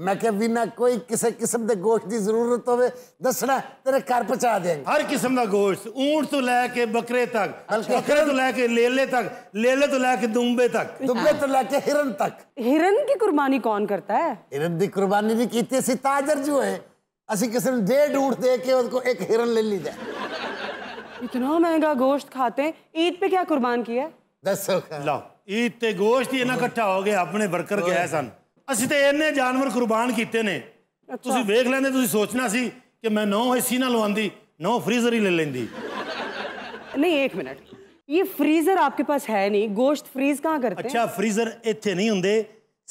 मैं क्या बिना कोई किसी किस्म के गोश्त की जरूरत हो दसना तेरे घर पहुँचा देंगे हर किस्म का गोश्त ऊंट तो लैके बकरे तक अच्छा। बकरे तो लैके लेले तक लेले तो लैके दुम्बे तक दुम्बे तो लैके हिरन तक हिरन की कुर्बानी कौन करता है हिरन की कुर्बानी नहीं की असि ताजर जो है असि किसी डेढ़ ऊंट दे के उसको एक हिरन ले ली जाए इतना महंगा गोश्त खाते ईद पे क्या कुर्बान किया दसो लो ईद ते गोश्त ही इन्हें इकट्ठा हो गया अपने वर्कर गया सन ਅਸੀਂ ਤੇ ਇੰਨੇ ਜਾਨਵਰ ਕੁਰਬਾਨ ਕੀਤੇ ਨੇ ਤੁਸੀਂ ਵੇਖ ਲੈਂਦੇ ਤੁਸੀਂ ਸੋਚਣਾ ਸੀ ਕਿ ਮੈਂ ਨੌ ਏਸੀ ਨਾ ਲਵਾਂਦੀ ਨੌ ਫ੍ਰੀਜ਼ਰ ਹੀ ਲੈ ਲੈਂਦੀ ਨਹੀਂ 1 ਮਿੰਟ ਇਹ ਫ੍ਰੀਜ਼ਰ ਆਪਕੇ ਪਾਸ ਹੈ ਨਹੀਂ ਗੋਸ਼ਤ ਫ੍ਰੀਜ਼ ਕਹਾਂ ਕਰਤੇ ਅੱਛਾ ਫ੍ਰੀਜ਼ਰ ਇੱਥੇ ਨਹੀਂ ਹੁੰਦੇ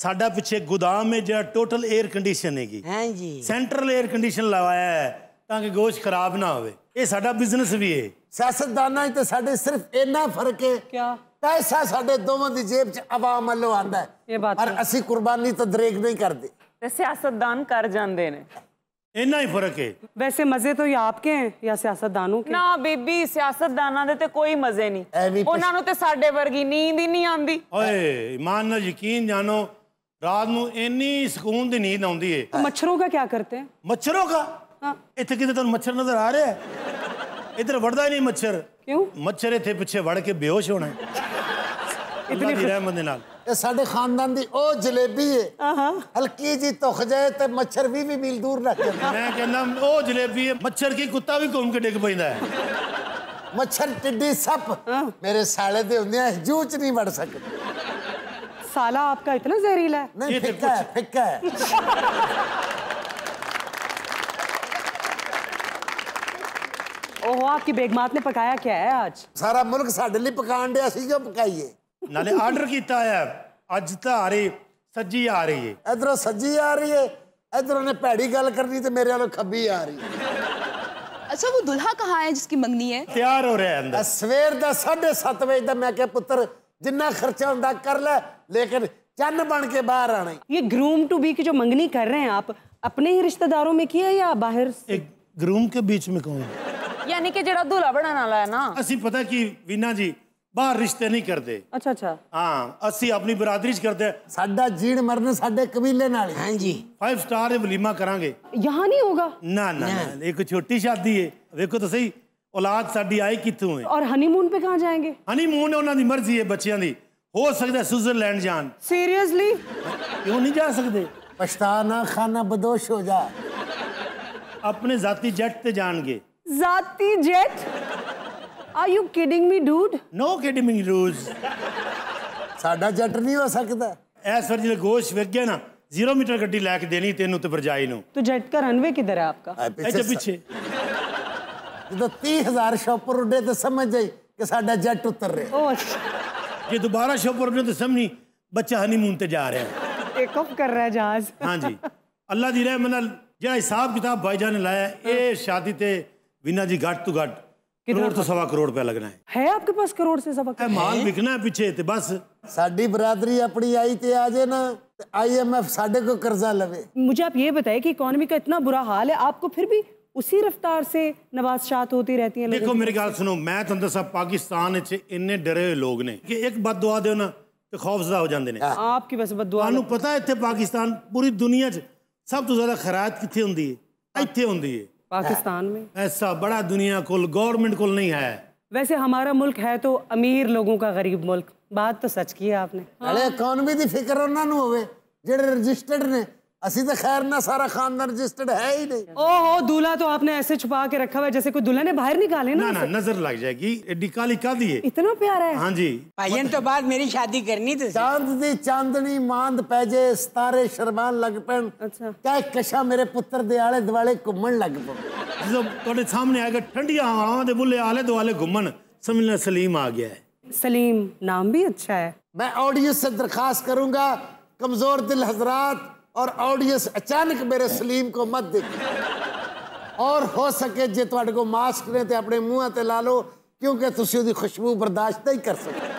ਸਾਡਾ ਪਿੱਛੇ ਗੋਦਾਮ ਹੈ ਜਿਹੜਾ ਟੋਟਲ 에ਅਰ ਕੰਡੀਸ਼ਨ ਹੈਗੀ ਹਾਂਜੀ ਸੈਂਟਰਲ 에ਅਰ ਕੰਡੀਸ਼ਨ ਲਵਾਇਆ ਹੈ ਤਾਂ ਕਿ ਗੋਸ਼ਤ ਖਰਾਬ ਨਾ ਹੋਵੇ ਇਹ ਸਾਡਾ ਬਿਜ਼ਨਸ ਵੀ ਹੈ ਸਿਆਸਤਦਾਨਾਂ 'ਚ ਤੇ ਸਾਡੇ ਸਿਰਫ ਇੰਨਾ ਫਰਕ ਹੈ ਕੀ ਪੈਸਾ ਸਾਡੇ ਦੋਵਾਂ ਦੀ ਜੇਬ 'ਚ ਆਵਾਮ ਵੱਲੋਂ ਆਂਦਾ ਪਰ ਅਸੀਂ ਕੁਰਬਾਨੀ ਤਾਂ ਦਰੇਕ ਨਹੀਂ ਕਰਦੇ ਤੇ ਸਿਆਸਤਦਾਨ ਕਰ ਜਾਂਦੇ ਨੇ ਇੰਨਾ ਹੀ ਫਰਕ ਹੈ ਵੈਸੇ ਮਜ਼ੇ ਤੋਂ ਇਹ ਆਪਕੇ ਹੈ ਜਾਂ ਸਿਆਸਤਦਾਨੋਂ ਕੇ ਨਾ ਬੀਬੀ ਸਿਆਸਤਦਾਨਾਂ ਦੇ ਤੇ ਕੋਈ ਮਜ਼ੇ ਨਹੀਂ ਉਹਨਾਂ ਨੂੰ ਤੇ ਸਾਡੇ ਵਰਗੀ ਨੀਂਦ ਹੀ ਨਹੀਂ ਆਂਦੀ ਓਏ ਇਮਾਨ ਨਾਲ ਯਕੀਨ ਜਾਨੋ ਰਾਤ ਨੂੰ ਇੰਨੀ ਸਕੂਨ ਦੀ ਨੀਂਦ ਆਉਂਦੀ ਹੈ ਮੱਛਰੋਂ ਦਾ ਕੀ ਕਰਤੇ ਮੱਛਰੋਂ ਦਾ ਇੱਥੇ ਕਿਤੇ ਤੁਹਾਨੂੰ ਮੱਛਰ ਨਜ਼ਰ ਆ ਰਿਹਾ ਹੈ इधर वड़दा ही नहीं मच्छर क्यों मच्छर इतने पिछे वड़ के बेहोश होना की कुत्ता भी घूम सप हाँ। मेरे साले जू च नहीं साला आपका इतना जहरीला है ओहो आपकी बेगमात ने पकाया क्या है आज सारा मुल्क ਸਾਡੇ ਲਈ ਪਕਾਣ ਡਿਆ ਸੀ ਜੋ ਪਕਾਈਏ ਨਾਲੇ ਆਰਡਰ ਕੀਤਾ ਹੈ ਅੱਜ ਤਾਂ ਆ ਰਹੀ ਸੱਜੀ ਆ ਰਹੀ ਏ ਇਧਰੋਂ ਸੱਜੀ ਆ ਰਹੀ ਏ ਇਧਰੋਂ ਨੇ ਭੈੜੀ ਗੱਲ ਕਰਨੀ ਤੇ ਮੇਰੇ ਵੱਲੋਂ ਖੱਬੀ ਆ अच्छा वो दुल्हा कहाँ है जिसकी मंगनी है तैयार हो रहा है अंदर सवेर का साढ़े सत्त बजे का मैं क्या पुत्र जिन्ना खर्चा होता कर ले लेकिन चन्न बन के बाहर आना ये ग्रूम टू बी की जो मंगनी कर रहे हैं आप अपने ही रिश्तेदारों में किया या बाहर से? एक ग्रूम के बीच में कहूँ यानी कि जेड़ा दूल्हा बनाने वाला है ना असि पता कि वीना जी बाहर रिश्ते नहीं करते अच्छा अच्छा हां असि अपनी बिरादरी च करते साडा जीण मरण साडे कबीले नाल हां जी फाइव स्टार वलीमा करांगे यहां नहीं होगा ना ना एक छोटी शादी है देखो तो सही औलाद साडी आई किथों है और हनीमून पे कहां जाएंगे हनीमून ओना दी मर्जी है बच्चियां दी हो सकदा स्विट्जरलैंड जान सीरियसली क्यों नहीं जा सकदे पछता खाना बदोश हो जा अपने जाति जट ते जानगे Zati jet? Are you kidding me, dude? No kidding me, dudes. ਸਾਡਾ ਜੱਟ ਨਹੀਂ ਹੋ ਸਕਦਾ ਐਸ ਫਿਰ ਜੇ ਗੋਸ਼ ਵਿਰ ਗਿਆ ਨਾ 0 ਮੀਟਰ ਗੱਡੀ ਲੈ ਕੇ ਦੇਣੀ ਤੈਨੂੰ ਤੇ ਵਰਜਾਈ ਨੂੰ तो जेट का रनवे किधर है आपका ਅੱਛਾ ਪਿੱਛੇ ਜਦੋਂ 30000 ਸ਼ਾਪਰ ਉੱਡੇ ਤੇ ਸਮਝ ਜਾਈ ਕਿ ਸਾਡਾ ਜੱਟ ਉਤਰ ਰਿਹਾ ओ अच्छा ਜੇ ਦੁਬਾਰਾ ਸ਼ੋਪਰ ਨੇ ਤੇ ਸਮਝੀ ਬੱਚਾ ਹਨੀਮੂਨ ਤੇ ਜਾ ਰਿਹਾ ਹੈ। टेक ऑफ कर रहा है जहाज ਹਾਂਜੀ ਅੱਲਾ ਦੀ ਰਹਿਮਤ ਨਾਲ ਜਿਹੜਾ ਹਿਸਾਬ ਕਿਤਾਬ ਭਾਈਜਾਨ ਨੇ ਲਾਇਆ ਹੈ, ਇਹ ਸ਼ਾਦੀ ਤੇ बिना जी घाट तू तो घाट करोड़ तो सवा करोड़ रुपया लगना है है आपके पास करोड़ से सवा करोड़ माल बिकना है पीछे ते बस साड़ी बरादरी अपनी आई ते आ जाए ना आईएमएफ साडे को कर्जा लवे मुझे आप ये बताइए कि इकोनॉमी का इतना बुरा हाल है आपको फिर भी उसी रफ्तार से नवाज शाह होती रहती है देखो मेरी गल सुनो मैं तुम तो दसा पाकिस्तान इन्ने डरे हुए लोग ने कि एक बद दुआ दो ना तो खौफजदा हो जाते हैं हाँ। आपकी बस बद दुआ पता इतने पाकिस्तान पूरी दुनिया च सब तो ज्यादा खराब कितने होंगी है इतने होंगी है पाकिस्तान में ऐसा बड़ा दुनिया कुल गवर्नमेंट कुल नहीं है वैसे हमारा मुल्क है तो अमीर लोगों का गरीब मुल्क बात तो सच की है आपने अरे इकोनॉमी की फिक्र उन्होंने हो जो रजिस्टर्ड ने असी तो खैर ना सारा खानदान रजिस्टर्ड है ही नहीं ओहो दूल्हा तो आपने ऐसे छुपा के रखा हुआ जैसे कोई दूल्हा ने बाहर निकाले ना, ना, नजर लग जाएगी एडी काली का दी है इतना प्यारा है हाँ जी भाईन तो बाद मेरी शादी करनी तो चांद दी चांदनी मांद पैजे सितारे शरबान लग पे अच्छा। कशा मेरे पुत्र दे आले दुआले घूम लग पे सामने आ गया ठंडिया हवा बोले आले दुआले घूम समझना सलीम आ गया है सलीम नाम भी अच्छा है मैं ऑडियंस से दरखास्त करूंगा कमजोर दिल हजरात और ऑडियंस अचानक मेरे सलीम को मत देखे और हो सके जे थोड़े को मास्क ने तो अपने मुँह से ला लो क्योंकि तुम ਉਹਦੀ ਖੁਸ਼ਬੂ ਬਰਦਾਸ਼ਤ ਨਹੀਂ ਕਰ ਸਕਦੇ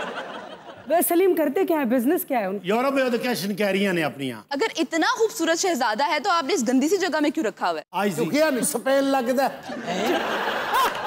सलीम करते क्या है बिजनेस क्या है उनकी यूरोप में तो क्या शिनकैरियां ने अपनी यहाँ अगर इतना खूबसूरत शहजादा है तो आपने इस गंदी सी जगह में क्यों रखा हुआ है क्योंकि स्पेन लगता है हाँ।